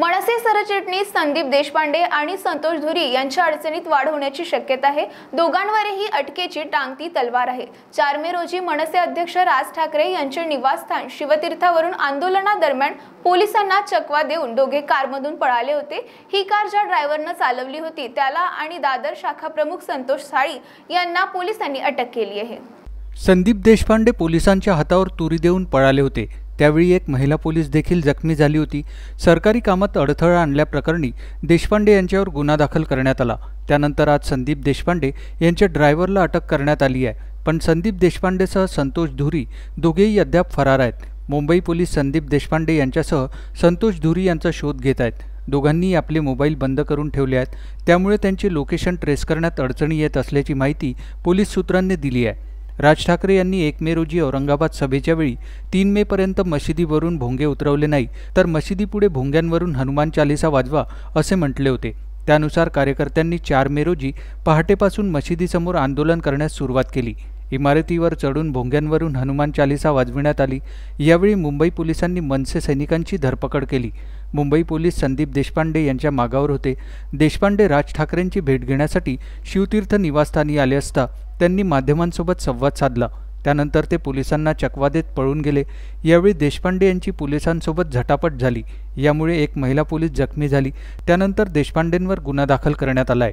मनसे सरचिटणीस संदीप देशपांडे आणि संतोष धुरी यांच्या अडचणीत वाढ होण्याची शक्यता आहे दोघांवरही अटकेची टांगती तलवार आहे चार मे रोजी मनसे अध्यक्ष राज ठाकरे यांचे निवासस्थान शिवतीर्थावरून आंदोलनादरम्यान पोलिसांना चकवा देऊन दोघे कारमधून पळाले होते ही कार ज्या ड्रायव्हरनं चालवली होती त्याला आणि दादर शाखा प्रमुख संतोष साळी यांना पोलिसांनी अटक केली आहे संदीप देशपांडे पोलिसांच्या हातावर तुरी देऊन पळाले होते त्यावेळी एक महिला पोलीस देखील जखमी झाली होती सरकारी कामात अडथळा आणल्याप्रकरणी देशपांडे यांच्यावर गुन्हा दाखल करण्यात आला त्यानंतर आज संदीप देशपांडे यांच्या ड्रायव्हरला अटक करण्यात आली आहे पण संदीप देशपांडेसह संतोष धुरी दोघेही अद्याप फरार आहेत मुंबई पोलीस संदीप देशपांडे यांच्यासह संतोष धुरी यांचा शोध घेत आहेत दोघांनी आपले मोबाईल बंद करून ठेवले आहेत त्यामुळे त्यांची लोकेशन ट्रेस करण्यात अडचणी येत असल्याची माहिती पोलीस सूत्रांनी दिली आहे राज ठाकरे यांनी एक मे रोजी औरंगाबाद सभेच्या वेळी तीन मे पर्यंत मशिदीवरून भोंगे उतरवले नाही तर मशिदीपुढे भोंग्यांवरून हनुमान चालिसा वाजवा असे म्हटले होते त्यानुसार कार्यकर्त्यांनी चार मे रोजी पहाटेपासून मशिदीसमोर आंदोलन करण्यास सुरुवात केली इमारतीवर चढून भोंग्यांवरून हनुमान चालिसा वाजविण्यात आली यावेळी मुंबई पोलिसांनी मनसे सैनिकांची धरपकड केली मुंबई पोलीस संदीप देशपांडे यांच्या मागावर होते देशपांडे राज ठाकरेंची भेट घेण्यासाठी शिवतीर्थ निवासस्थानी आले असता त्यांनी माध्यमांसोबत संवाद साधला त्यानंतर ते पोलिसांना चकवा देत पळून गेले यावेळी देशपांडे यांची पोलिसांसोबत झटापट झाली यामुळे एक महिला पोलीस जखमी झाली त्यानंतर देशपांडेंवर गुन्हा दाखल करण्यात आलाय